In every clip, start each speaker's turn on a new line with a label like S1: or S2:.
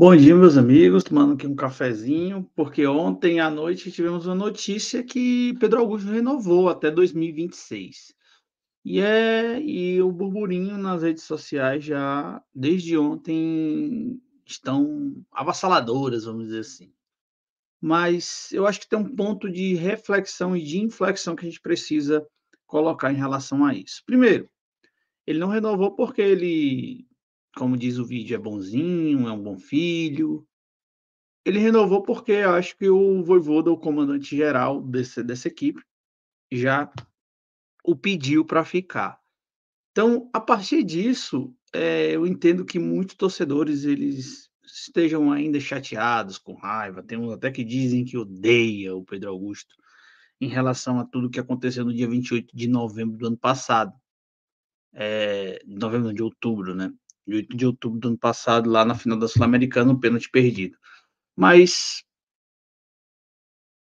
S1: Bom dia, meus amigos. Tomando aqui um cafezinho, porque ontem à noite tivemos uma notícia que Pedro Augusto renovou até 2026. E, é, e o burburinho nas redes sociais já, desde ontem, estão avassaladoras, vamos dizer assim. Mas eu acho que tem um ponto de reflexão e de inflexão que a gente precisa colocar em relação a isso. Primeiro, ele não renovou porque ele como diz o vídeo, é bonzinho, é um bom filho. Ele renovou porque acho que o Voivoda, o comandante geral desse, dessa equipe, já o pediu para ficar. Então, a partir disso, é, eu entendo que muitos torcedores eles estejam ainda chateados, com raiva. Tem uns até que dizem que odeia o Pedro Augusto em relação a tudo que aconteceu no dia 28 de novembro do ano passado. É, novembro de outubro, né? 8 de outubro do ano passado, lá na final da Sul-Americana, um pênalti perdido. Mas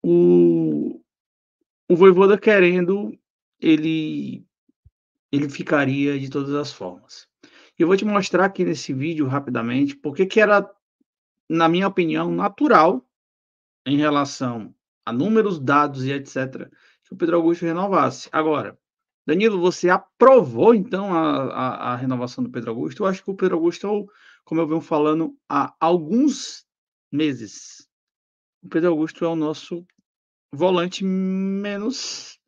S1: o, o Voivoda querendo, ele, ele ficaria de todas as formas. E eu vou te mostrar aqui nesse vídeo rapidamente porque que era, na minha opinião, natural em relação a números, dados e etc., que o Pedro Augusto renovasse. Agora, Danilo, você aprovou então a, a, a, renovação do Pedro Augusto? Eu acho que o Pedro Augusto, é como eu venho falando há alguns meses, o Pedro Augusto é o nosso volante menos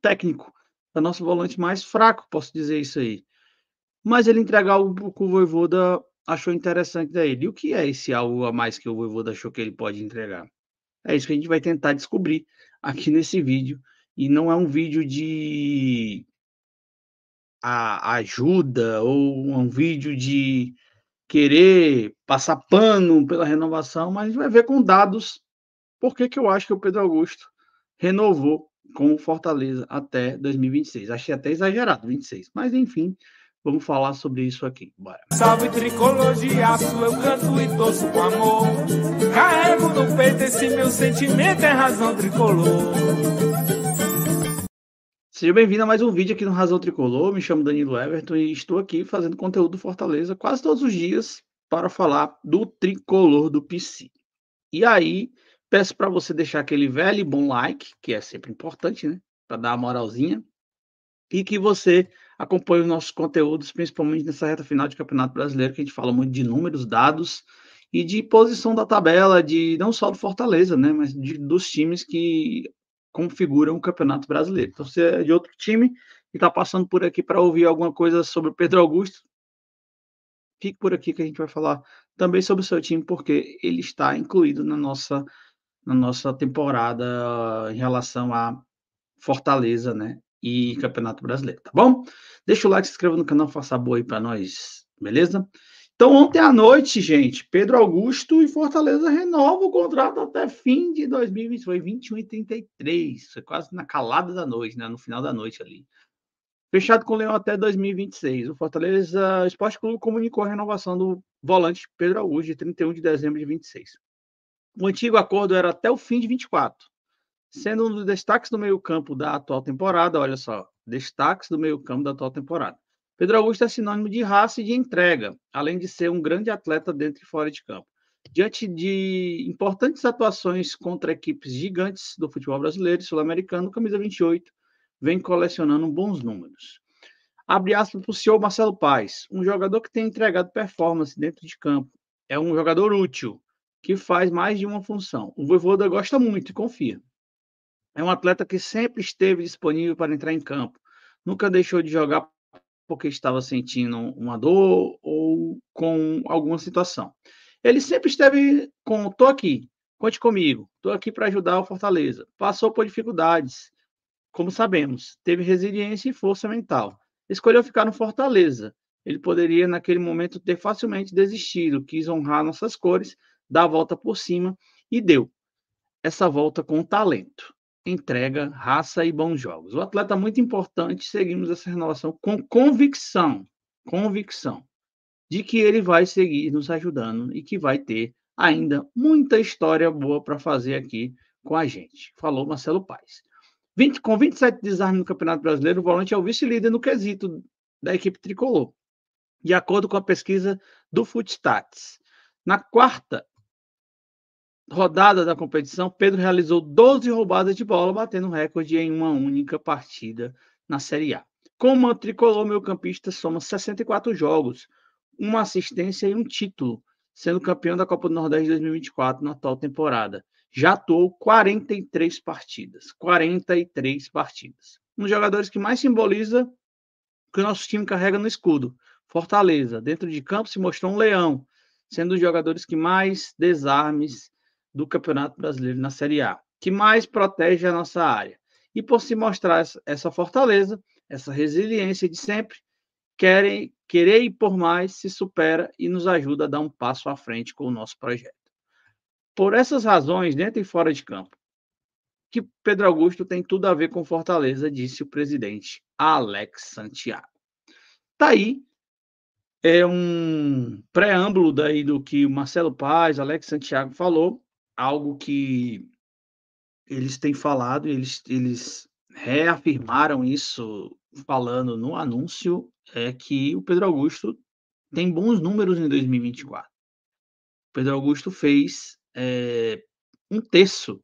S1: técnico, é o nosso volante mais fraco, posso dizer isso aí. Mas ele entregar algo que o Voivoda achou interessante da ele. E o que é esse algo a mais que o Voivoda achou que ele pode entregar? É isso que a gente vai tentar descobrir aqui nesse vídeo e não é um vídeo de a, ajuda ou um vídeo de querer passar pano pela renovação, mas vai ver com dados por que, que eu acho que o Pedro Augusto renovou com o Fortaleza até 2026. Achei até exagerado, 26, mas enfim, Vamos falar sobre isso aqui. Bora. Salve tricologia, eu canto e torço com amor. Carrego no peito esse meu sentimento, é razão tricolor. Seja bem-vindo a mais um vídeo aqui no Razão Tricolor. Me chamo Danilo Everton e estou aqui fazendo conteúdo do Fortaleza quase todos os dias para falar do tricolor do PC. E aí, peço para você deixar aquele velho e bom like, que é sempre importante, né? Para dar uma moralzinha. E que você acompanhe os nossos conteúdos, principalmente nessa reta final de Campeonato Brasileiro, que a gente fala muito de números, dados e de posição da tabela, de não só do Fortaleza, né? Mas de, dos times que configuram o Campeonato Brasileiro. Então, se é de outro time e está passando por aqui para ouvir alguma coisa sobre o Pedro Augusto, fique por aqui que a gente vai falar também sobre o seu time, porque ele está incluído na nossa, na nossa temporada em relação a Fortaleza, né? E Campeonato Brasileiro, tá bom? Deixa o like, se inscreva no canal, faça boa aí para nós, beleza? Então, ontem à noite, gente, Pedro Augusto e Fortaleza renovam o contrato até fim de 2020. Foi 21 e 33. Foi quase na calada da noite, né? No final da noite ali. Fechado com o Leão até 2026. O Fortaleza Esporte Clube comunicou a renovação do volante Pedro Augusto de 31 de dezembro de 26. O antigo acordo era até o fim de 24. Sendo um dos destaques do meio-campo da atual temporada, olha só, destaques do meio-campo da atual temporada. Pedro Augusto é sinônimo de raça e de entrega, além de ser um grande atleta dentro e fora de campo. Diante de importantes atuações contra equipes gigantes do futebol brasileiro e sul-americano, camisa 28 vem colecionando bons números. Abre aspas para o senhor Marcelo Paes, um jogador que tem entregado performance dentro de campo. É um jogador útil, que faz mais de uma função. O Voivoda gosta muito e confia. É um atleta que sempre esteve disponível para entrar em campo. Nunca deixou de jogar porque estava sentindo uma dor ou com alguma situação. Ele sempre esteve com: estou aqui, conte comigo, estou aqui para ajudar o Fortaleza. Passou por dificuldades, como sabemos, teve resiliência e força mental. Escolheu ficar no Fortaleza. Ele poderia, naquele momento, ter facilmente desistido, quis honrar nossas cores, dar a volta por cima e deu essa volta com talento entrega, raça e bons jogos. O atleta é muito importante, seguimos essa renovação com convicção, convicção de que ele vai seguir nos ajudando e que vai ter ainda muita história boa para fazer aqui com a gente. Falou Marcelo Paes. 20, com 27 desarmes no Campeonato Brasileiro, o volante é o vice-líder no quesito da equipe tricolor, de acordo com a pesquisa do Footstats. Na quarta rodada da competição, Pedro realizou 12 roubadas de bola, batendo recorde em uma única partida na Série A. Como tricolor, meu campista soma 64 jogos, uma assistência e um título, sendo campeão da Copa do Nordeste 2024 na atual temporada. Já atuou 43 partidas. 43 partidas. Um dos jogadores que mais simboliza que o nosso time carrega no escudo. Fortaleza, dentro de campo, se mostrou um leão, sendo um dos jogadores que mais desarmes do Campeonato Brasileiro na Série A, que mais protege a nossa área. E por se mostrar essa fortaleza, essa resiliência de sempre, querem, querer e por mais se supera e nos ajuda a dar um passo à frente com o nosso projeto. Por essas razões, dentro e fora de campo, que Pedro Augusto tem tudo a ver com Fortaleza, disse o presidente Alex Santiago. Tá aí é um preâmbulo daí do que o Marcelo Paz, Alex Santiago falou algo que eles têm falado, eles, eles reafirmaram isso falando no anúncio, é que o Pedro Augusto tem bons números em 2024. O Pedro Augusto fez é, um terço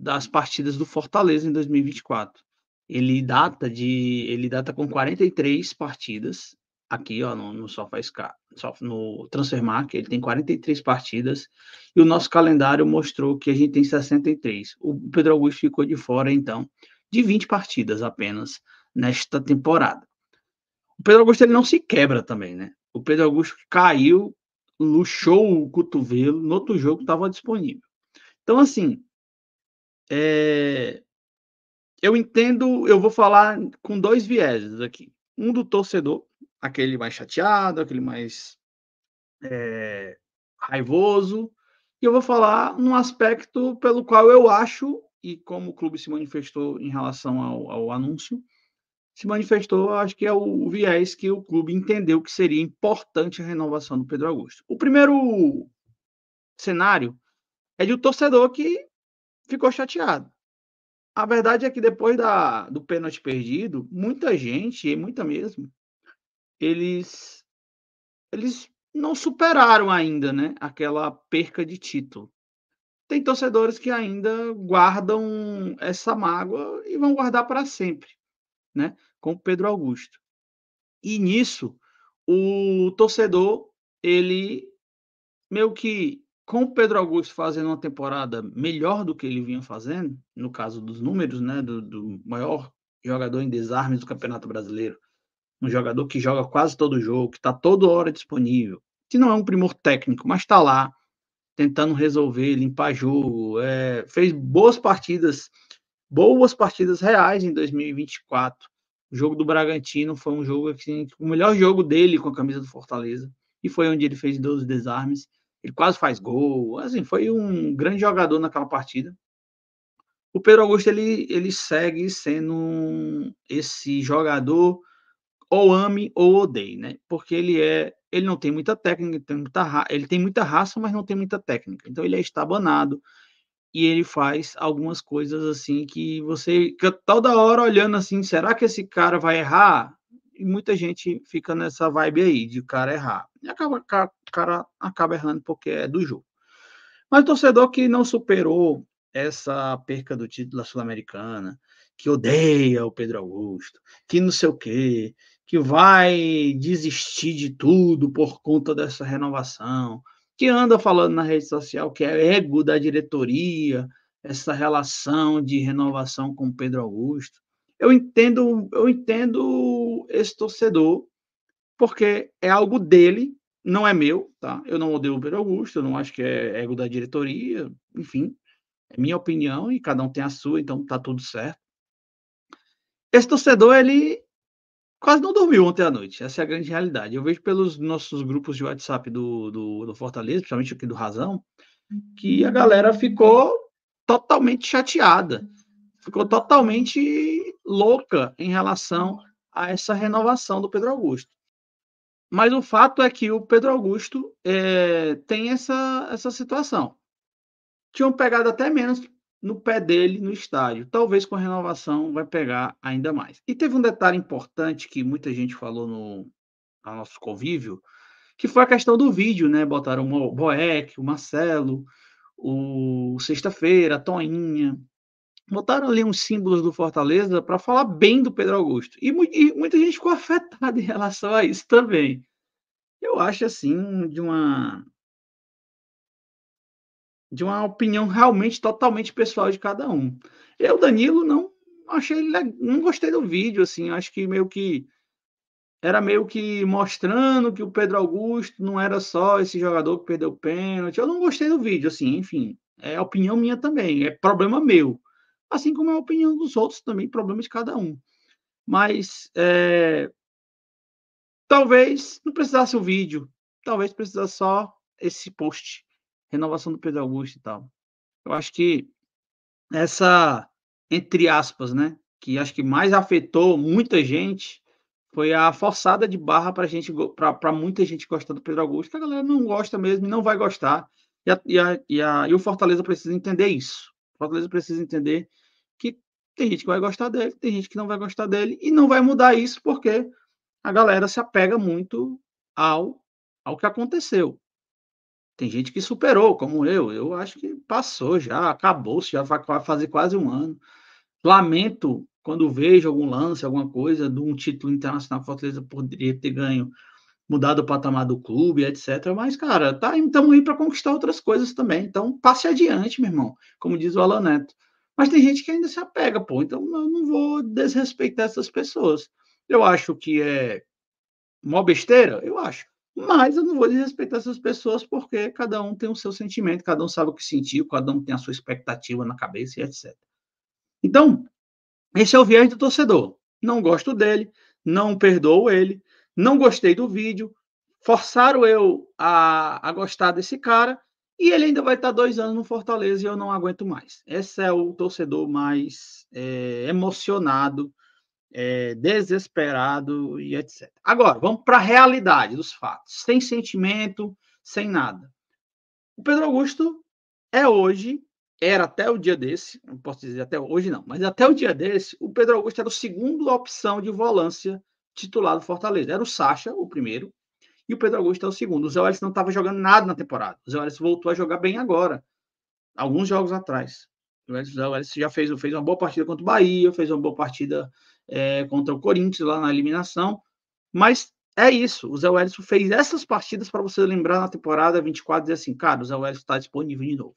S1: das partidas do Fortaleza em 2024. Ele data de, ele data com 43 partidas aqui, ó, no, no Sofascore no Transfermarkt, ele tem 43 partidas, e o nosso calendário mostrou que a gente tem 63. O Pedro Augusto ficou de fora, então, de 20 partidas apenas nesta temporada. O Pedro Augusto ele não se quebra também, né? O Pedro Augusto caiu, luxou o cotovelo, no outro jogo estava disponível. Então, assim, é... eu entendo, eu vou falar com dois vieses aqui. Um do torcedor, aquele mais chateado, aquele mais é, raivoso. E eu vou falar num aspecto pelo qual eu acho, e como o clube se manifestou em relação ao, ao anúncio, se manifestou, acho que é o, o viés que o clube entendeu que seria importante a renovação do Pedro Augusto. O primeiro cenário é de um torcedor que ficou chateado. A verdade é que depois da, do pênalti perdido, muita gente, e muita mesmo, eles eles não superaram ainda, né, aquela perca de título. Tem torcedores que ainda guardam essa mágoa e vão guardar para sempre, né, com Pedro Augusto. E nisso o torcedor ele meio que com o Pedro Augusto fazendo uma temporada melhor do que ele vinha fazendo, no caso dos números, né, do, do maior jogador em desarmes do Campeonato Brasileiro, um jogador que joga quase todo jogo, que está toda hora disponível, que não é um primor técnico, mas está lá tentando resolver, limpar jogo, é, fez boas partidas, boas partidas reais em 2024. O jogo do Bragantino foi um jogo que assim, o melhor jogo dele com a camisa do Fortaleza e foi onde ele fez 12 desarmes. Ele quase faz gol, assim, foi um grande jogador naquela partida. O Pedro Augusto ele, ele segue sendo esse jogador ou ame ou odeie, né? Porque ele é, ele não tem muita técnica, ele tem muita, ra... ele tem muita raça, mas não tem muita técnica. Então ele é estabanado e ele faz algumas coisas assim que você fica toda hora olhando assim, será que esse cara vai errar? E muita gente fica nessa vibe aí de o cara errar. E acaba o cara acaba errando porque é do jogo. Mas o torcedor que não superou essa perca do título da Sul-Americana, que odeia o Pedro Augusto, que não sei o quê, que vai desistir de tudo por conta dessa renovação, que anda falando na rede social que é ego da diretoria, essa relação de renovação com Pedro Augusto. Eu entendo, eu entendo esse torcedor, porque é algo dele, não é meu, tá? Eu não odeio o Pedro Augusto, eu não acho que é ego da diretoria, enfim, é minha opinião e cada um tem a sua, então tá tudo certo. Esse torcedor, ele quase não dormiu ontem à noite. Essa é a grande realidade. Eu vejo pelos nossos grupos de WhatsApp do, do, do Fortaleza, principalmente aqui do Razão, que a uhum. galera ficou totalmente chateada, ficou totalmente louca em relação a essa renovação do Pedro Augusto. Mas o fato é que o Pedro Augusto é, tem essa, essa situação. Tinham pegado até menos no pé dele no estádio. Talvez com a renovação vai pegar ainda mais. E teve um detalhe importante que muita gente falou no, no nosso convívio, que foi a questão do vídeo, né? Botaram o Boeck, o Marcelo, o Sexta-feira, a Toinha. Botaram ali uns símbolos do Fortaleza para falar bem do Pedro Augusto. E, e muita gente ficou afetada em relação a isso também. Eu acho assim de uma de uma opinião realmente totalmente pessoal de cada um. Eu, Danilo, não achei não gostei do vídeo, assim, acho que meio que era meio que mostrando que o Pedro Augusto não era só esse jogador que perdeu o pênalti. Eu não gostei do vídeo, assim, enfim, é opinião minha também, é problema meu, assim como é a opinião dos outros também, problema de cada um. Mas é, talvez não precisasse o vídeo, talvez precisasse só esse post renovação do Pedro Augusto e tal. Eu acho que essa, entre aspas, né, que acho que mais afetou muita gente foi a forçada de barra para gente para muita gente gostar do Pedro Augusto, que a galera não gosta mesmo, e não vai gostar. E, a, e, a, e, a, e o Fortaleza precisa entender isso. O Fortaleza precisa entender que tem gente que vai gostar dele, tem gente que não vai gostar dele, e não vai mudar isso porque a galera se apega muito ao, ao que aconteceu. Tem gente que superou, como eu. Eu acho que passou já, acabou, já vai fazer quase um ano. Lamento quando vejo algum lance, alguma coisa de um título internacional Fortaleza poderia ter ganho, mudado o patamar do clube, etc. Mas, cara, tá, estamos aí para conquistar outras coisas também. Então, passe adiante, meu irmão, como diz o Alan Neto. Mas tem gente que ainda se apega, pô. Então, eu não vou desrespeitar essas pessoas. Eu acho que é mó besteira? Eu acho. Mas eu não vou desrespeitar essas pessoas porque cada um tem o seu sentimento, cada um sabe o que sentiu, cada um tem a sua expectativa na cabeça e etc. Então, esse é o viés do torcedor. Não gosto dele, não perdoo ele, não gostei do vídeo, forçaram eu a, a gostar desse cara e ele ainda vai estar dois anos no Fortaleza e eu não aguento mais. Esse é o torcedor mais é, emocionado é, desesperado e etc. Agora, vamos para a realidade dos fatos, sem sentimento, sem nada. O Pedro Augusto é hoje, era até o dia desse, não posso dizer até hoje não, mas até o dia desse, o Pedro Augusto era o segundo opção de volância titular do Fortaleza. Era o Sacha, o primeiro, e o Pedro Augusto é o segundo. O Zé Wallace não estava jogando nada na temporada. O Zé Wallace voltou a jogar bem agora, alguns jogos atrás. O Zé Wallace já fez, fez uma boa partida contra o Bahia, fez uma boa partida é, contra o Corinthians lá na eliminação. Mas é isso. O Zé Wellison fez essas partidas para você lembrar na temporada 24 e dizer assim, cara, o Zé Wellison está disponível de novo.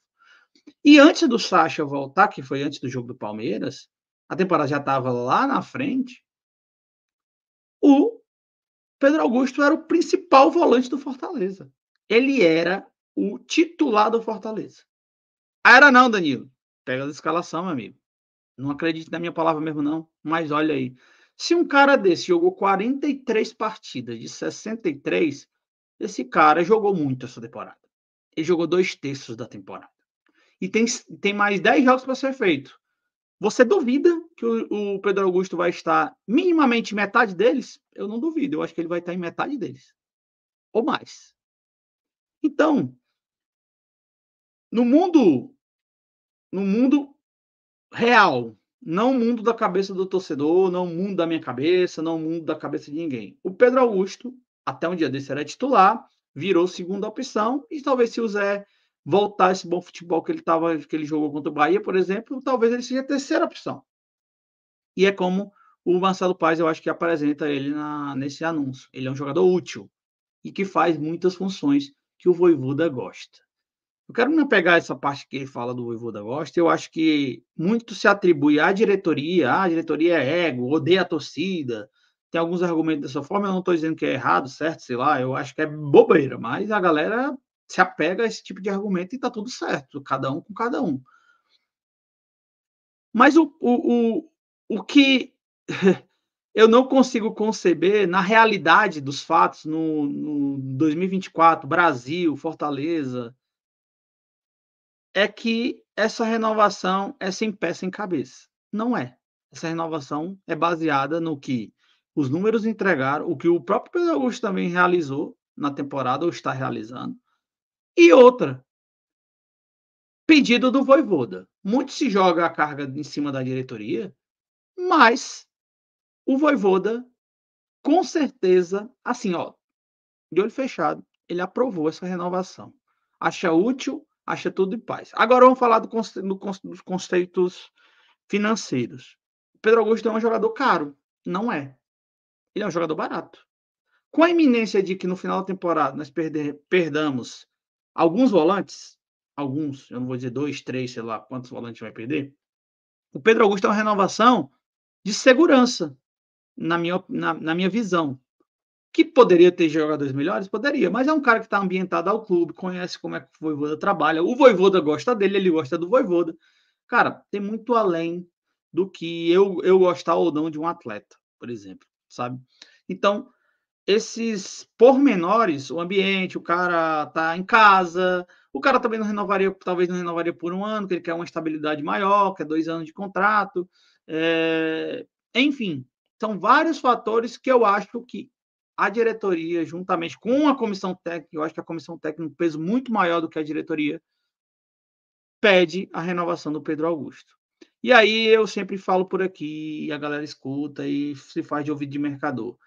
S1: E antes do Sacha voltar, que foi antes do jogo do Palmeiras, a temporada já estava lá na frente. O Pedro Augusto era o principal volante do Fortaleza. Ele era o titular do Fortaleza. Ah, era não, Danilo. Pega a escalação, meu amigo. Não acredite na minha palavra mesmo, não. Mas olha aí. Se um cara desse jogou 43 partidas de 63, esse cara jogou muito essa temporada. Ele jogou dois terços da temporada. E tem, tem mais 10 jogos para ser feito. Você duvida que o, o, Pedro Augusto vai estar minimamente metade deles? Eu não duvido. Eu acho que ele vai estar em metade deles. Ou mais. Então, no mundo. No mundo real, não o mundo da cabeça do torcedor, não o mundo da minha cabeça, não o mundo da cabeça de ninguém. O Pedro Augusto, até um dia desse era titular, virou segunda opção e talvez se o Zé voltar esse bom futebol que ele tava, que ele jogou contra o Bahia, por exemplo, talvez ele seja a terceira opção. E é como o Marcelo Paz, eu acho que apresenta ele na, nesse anúncio. Ele é um jogador útil e que faz muitas funções que o da gosta. Eu quero não pegar essa parte que ele fala do da Gosta. Eu acho que muito se atribui à diretoria. Ah, a diretoria é ego, odeia a torcida. Tem alguns argumentos dessa forma. Eu não estou dizendo que é errado, certo, sei lá. Eu acho que é bobeira, mas a galera se apega a esse tipo de argumento e está tudo certo. Cada um com cada um. Mas o, o, o, o que eu não consigo conceber na realidade dos fatos no, no 2024, Brasil, Fortaleza é que essa renovação é sem peça em cabeça. Não é. Essa renovação é baseada no que os números entregaram, o que o próprio Pedro Augusto também realizou na temporada, ou está realizando. E outra, pedido do Voivoda. Muito se joga a carga em cima da diretoria, mas o Voivoda, com certeza, assim, ó, de olho fechado, ele aprovou essa renovação. Acha útil, acha tudo em paz. Agora vamos falar do, do, dos conceitos financeiros. Pedro Augusto não é um jogador caro, não é. Ele é um jogador barato. Com a iminência de que no final da temporada nós perder, perdamos alguns volantes, alguns, eu não vou dizer dois, três, sei lá quantos volantes vai perder, o Pedro Augusto é uma renovação de segurança, na minha, na, na minha visão. Que poderia ter jogadores melhores? Poderia, mas é um cara que está ambientado ao clube, conhece como é que o Voivoda trabalha. O Voivoda gosta dele, ele gosta do Voivoda. Cara, tem muito além do que eu, eu gostar ou não de um atleta, por exemplo, sabe? Então, esses pormenores, o ambiente, o cara tá em casa, o cara também não renovaria, talvez não renovaria por um ano, que ele quer uma estabilidade maior, quer dois anos de contrato, é... enfim, são vários fatores que eu acho que a diretoria, juntamente com a comissão técnica, eu acho que a comissão técnica, é um peso muito maior do que a diretoria, pede a renovação do Pedro Augusto. E aí eu sempre falo por aqui, a galera escuta e se faz de ouvido de mercador.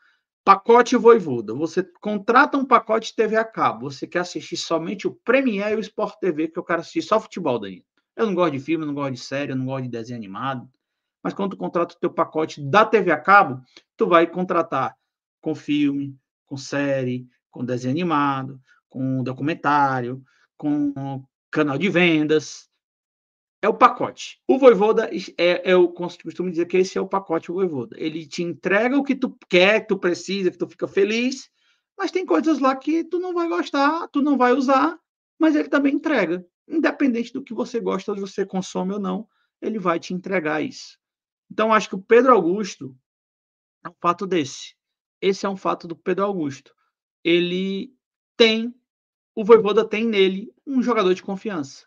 S1: Pacote Voivoda. Você contrata um pacote TV a cabo. Você quer assistir somente o Premiere e o Sport TV, que eu quero assistir só futebol daí. Eu não gosto de filme, não gosto de série, não gosto de desenho animado. Mas quando tu contrata o teu pacote da TV a cabo, tu vai contratar com filme, com série, com desenho animado, com documentário, com canal de vendas. É o pacote. O Voivoda, é, é eu costumo dizer que esse é o pacote o Voivoda. Ele te entrega o que tu quer, que tu precisa, que tu fica feliz, mas tem coisas lá que tu não vai gostar, tu não vai usar, mas ele também entrega. Independente do que você gosta, se você consome ou não, ele vai te entregar isso. Então, acho que o Pedro Augusto é um fato desse esse é um fato do Pedro Augusto. Ele tem, o Voivoda tem nele um jogador de confiança.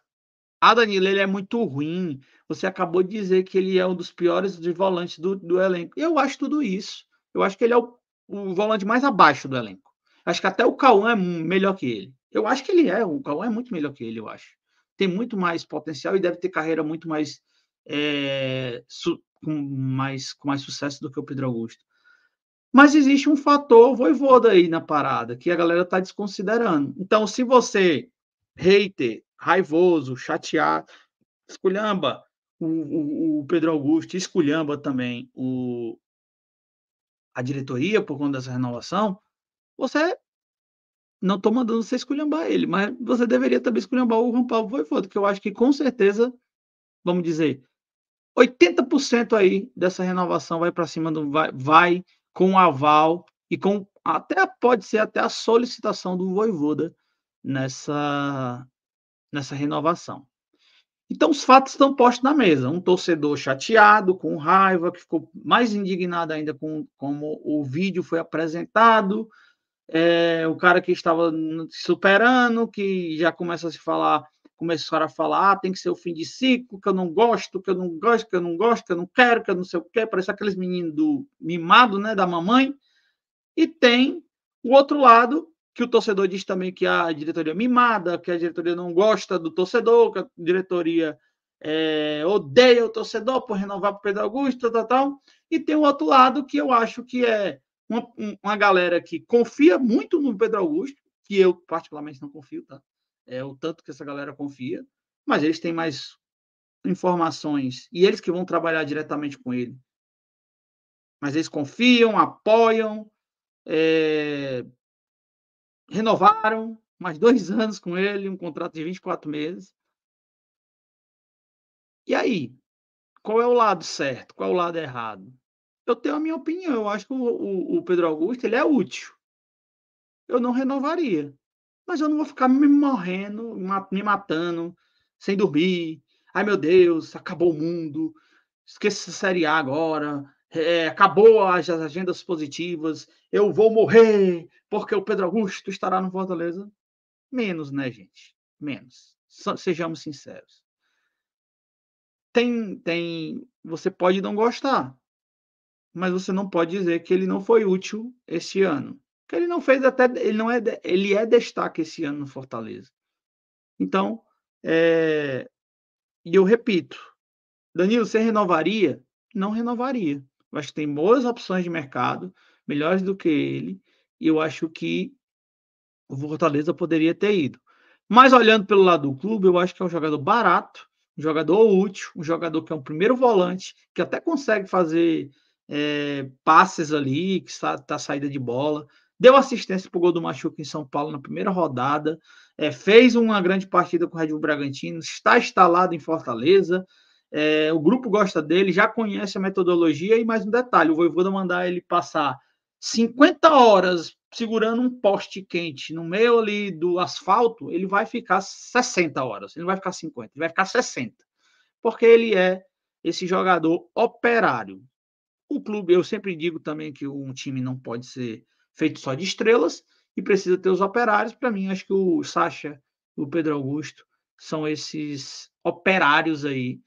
S1: Ah, Danilo, ele é muito ruim. Você acabou de dizer que ele é um dos piores de volantes do, do elenco. Eu acho tudo isso. Eu acho que ele é o, o volante mais abaixo do elenco. Acho que até o Cauã é melhor que ele. Eu acho que ele é. O Cauã é muito melhor que ele, eu acho. Tem muito mais potencial e deve ter carreira muito mais. É, com, mais com mais sucesso do que o Pedro Augusto. Mas existe um fator voivoda aí na parada, que a galera está desconsiderando. Então, se você, hater, raivoso, chateado, esculhamba o, o, o Pedro Augusto, esculhamba também o, a diretoria por conta dessa renovação, você não estou mandando você esculhambar ele, mas você deveria também esculhambar o Juan Paulo Voivoda, que eu acho que com certeza, vamos dizer, 80% aí dessa renovação vai para cima do vai, vai com aval e com até pode ser até a solicitação do voivoda né, nessa nessa renovação. Então os fatos estão postos na mesa. Um torcedor chateado, com raiva, que ficou mais indignado ainda com como o vídeo foi apresentado. É, o cara que estava superando, que já começa a se falar começaram a falar, ah, tem que ser o fim de ciclo, que eu não gosto, que eu não gosto, que eu não gosto, que eu não quero, que eu não sei o quê, parece aqueles meninos do mimado, né, da mamãe. E tem o outro lado, que o torcedor diz também que a diretoria é mimada, que a diretoria não gosta do torcedor, que a diretoria é, odeia o torcedor por renovar para o Pedro Augusto, tal, tal. E tem o outro lado que eu acho que é uma, uma galera que confia muito no Pedro Augusto, que eu particularmente não confio, tá? é, o tanto que essa galera confia, mas eles têm mais informações e eles que vão trabalhar diretamente com ele. Mas eles confiam, apoiam, é... renovaram mais dois anos com ele, um contrato de 24 meses. E aí? Qual é o lado certo? Qual é o lado errado? Eu tenho a minha opinião. Eu acho que o, o, o Pedro Augusto ele é útil. Eu não renovaria. Mas eu não vou ficar me morrendo, me matando, sem dormir. Ai meu Deus, acabou o mundo. Esqueça a série A agora. É, acabou as, as agendas positivas. Eu vou morrer porque o Pedro Augusto estará no Fortaleza. Menos, né, gente? Menos. Sejamos sinceros. Tem, tem. Você pode não gostar, mas você não pode dizer que ele não foi útil este ano que ele não fez até ele não é ele é destaque esse ano no Fortaleza. Então, é, e eu repito, Danilo, você renovaria? Não renovaria. Eu acho que tem boas opções de mercado, melhores do que ele, e eu acho que o Fortaleza poderia ter ido. Mas olhando pelo lado do clube, eu acho que é um jogador barato, um jogador útil, um jogador que é um primeiro volante, que até consegue fazer é, passes ali, que está, está saída de bola, deu assistência para o gol do Machuca em São Paulo na primeira rodada, é, fez uma grande partida com o Red Bull Bragantino, está instalado em Fortaleza, é, o grupo gosta dele, já conhece a metodologia e mais um detalhe, o Voivoda mandar ele passar 50 horas segurando um poste quente no meio ali do asfalto, ele vai ficar 60 horas, ele não vai ficar 50, ele vai ficar 60. Porque ele é esse jogador operário. O clube, eu sempre digo também que um time não pode ser feito só de estrelas e precisa ter os operários. Para mim, acho que o Sacha e o Pedro Augusto são esses operários aí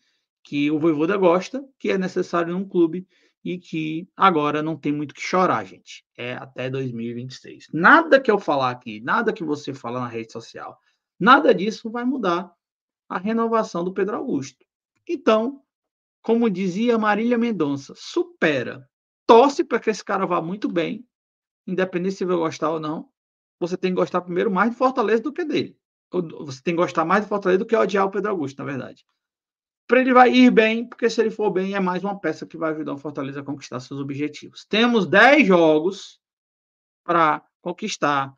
S1: que o Voivoda gosta, que é necessário num clube e que agora não tem muito que chorar, gente. É até 2026. Nada que eu falar aqui, nada que você falar na rede social, nada disso vai mudar a renovação do Pedro Augusto. Então, como dizia Marília Mendonça, supera, torce para que esse cara vá muito bem independente se vai gostar ou não, você tem que gostar primeiro mais de Fortaleza do que dele. Você tem que gostar mais de Fortaleza do que odiar o Pedro Augusto, na verdade. Para ele vai ir bem, porque se ele for bem, é mais uma peça que vai ajudar o Fortaleza a conquistar seus objetivos. Temos 10 jogos para conquistar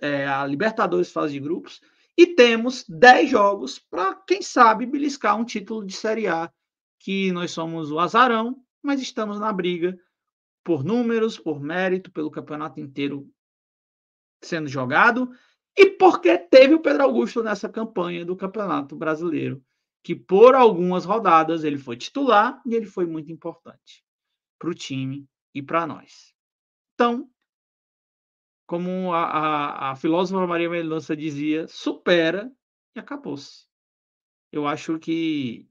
S1: é, a Libertadores fase de grupos e temos 10 jogos para, quem sabe, beliscar um título de Série A, que nós somos o azarão, mas estamos na briga por números, por mérito, pelo campeonato inteiro sendo jogado e porque teve o Pedro Augusto nessa campanha do Campeonato Brasileiro, que por algumas rodadas ele foi titular e ele foi muito importante para o time e para nós. Então, como a, a, a filósofa Maria Mendonça dizia, supera e acabou-se. Eu acho que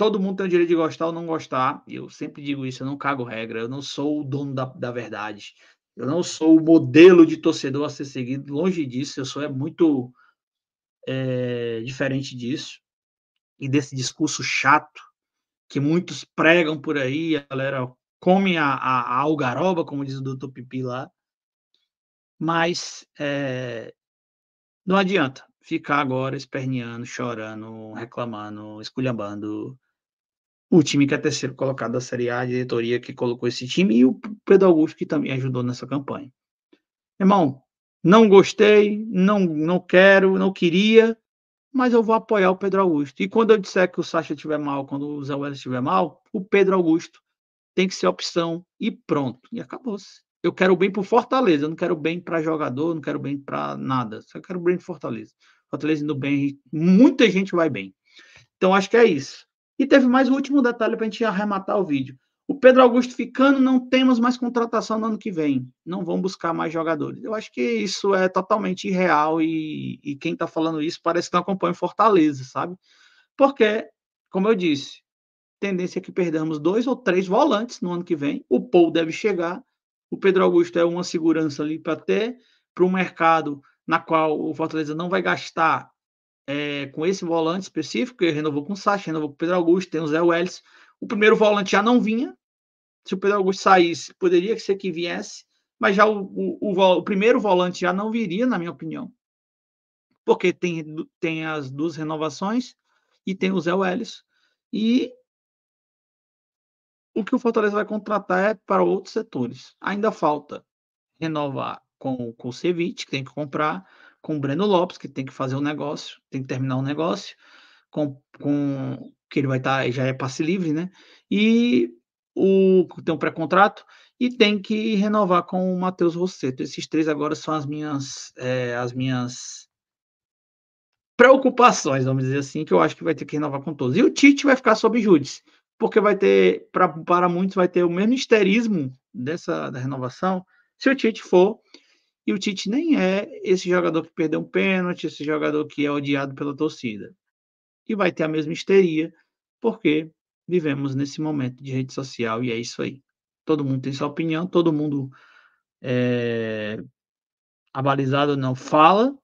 S1: Todo mundo tem o direito de gostar ou não gostar. eu sempre digo isso, eu não cago regra, eu não sou o dono da, da verdade. Eu não sou o modelo de torcedor a ser seguido, longe disso, eu sou é muito é, diferente disso. E desse discurso chato que muitos pregam por aí, a galera come a, a, a algaroba, como diz o doutor Pipi lá. Mas é, não adianta ficar agora esperneando, chorando, reclamando, esculhambando o time que é terceiro colocado da Série A, a diretoria que colocou esse time e o Pedro Augusto que também ajudou nessa campanha. Irmão, não gostei, não, não quero, não queria, mas eu vou apoiar o Pedro Augusto. E quando eu disser que o Sacha estiver mal, quando o Zé Welles estiver mal, o Pedro Augusto tem que ser opção e pronto. E acabou-se. Eu quero bem para Fortaleza, eu não quero bem para jogador, não quero bem para nada. Só quero bem para Fortaleza. Fortaleza indo bem, muita gente vai bem. Então acho que é isso. E teve mais o último detalhe para a gente arrematar o vídeo. O Pedro Augusto ficando, não temos mais contratação no ano que vem. Não vão buscar mais jogadores. Eu acho que isso é totalmente irreal e, e quem está falando isso parece que não acompanha o Fortaleza, sabe? Porque, como eu disse, tendência é que perdamos dois ou três volantes no ano que vem. O Paul deve chegar. O Pedro Augusto é uma segurança ali para ter para um mercado na qual o Fortaleza não vai gastar é, com esse volante específico, ele renovou com o Sacha, renovou com o Pedro Augusto, tem o Zé Welles. O primeiro volante já não vinha. Se o Pedro Augusto saísse, poderia ser que viesse, mas já o, o, o, o primeiro volante já não viria, na minha opinião. Porque tem, tem as duas renovações e tem o Zé Welles. E o que o Fortaleza vai contratar é para outros setores. Ainda falta renovar com, com o Cevic, que tem que comprar com o Breno Lopes, que tem que fazer o um negócio, tem que terminar o um negócio, com, com que ele vai estar, tá, já é passe livre, né? E o tem um pré-contrato e tem que renovar com o Matheus Rosseto. Esses três agora são as minhas é, as minhas preocupações, vamos dizer assim, que eu acho que vai ter que renovar com todos. E o Tite vai ficar sob júdice, porque vai ter, pra, para muitos, vai ter o mesmo histerismo dessa da renovação se o Tite for e o Tite nem é esse jogador que perdeu um pênalti, esse jogador que é odiado pela torcida. E vai ter a mesma histeria, porque vivemos nesse momento de rede social e é isso aí. Todo mundo tem sua opinião, todo mundo é, abalizado não fala,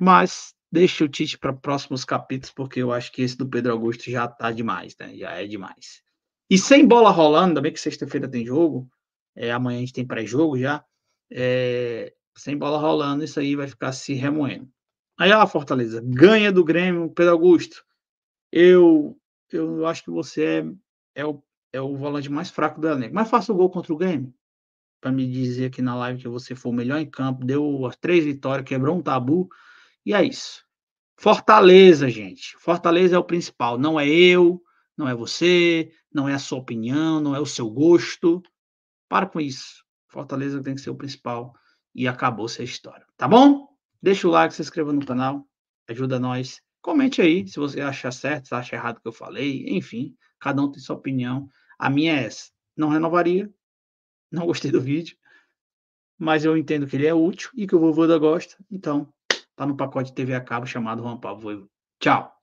S1: mas deixa o Tite para próximos capítulos, porque eu acho que esse do Pedro Augusto já tá demais, né? Já é demais. E sem bola rolando, ainda bem que sexta-feira tem jogo, é, amanhã a gente tem pré-jogo já. É, sem bola rolando, isso aí vai ficar se remoendo. Aí a ah, Fortaleza ganha do Grêmio, Pedro Augusto. Eu, eu acho que você é, é, o, é o volante mais fraco do Liga Mas faça o gol contra o Grêmio. Para me dizer aqui na live que você foi o melhor em campo, deu as três vitórias, quebrou um tabu. E é isso. Fortaleza, gente. Fortaleza é o principal. Não é eu, não é você, não é a sua opinião, não é o seu gosto. Para com isso. Fortaleza tem que ser o principal. E acabou-se a história. Tá bom? Deixa o like, se inscreva no canal. Ajuda nós. Comente aí se você acha certo, se acha errado o que eu falei. Enfim, cada um tem sua opinião. A minha é essa. Não renovaria. Não gostei do vídeo. Mas eu entendo que ele é útil e que o vovô da gosta. Então, tá no pacote TV a cabo chamado Juan Pablo Voivo. Tchau!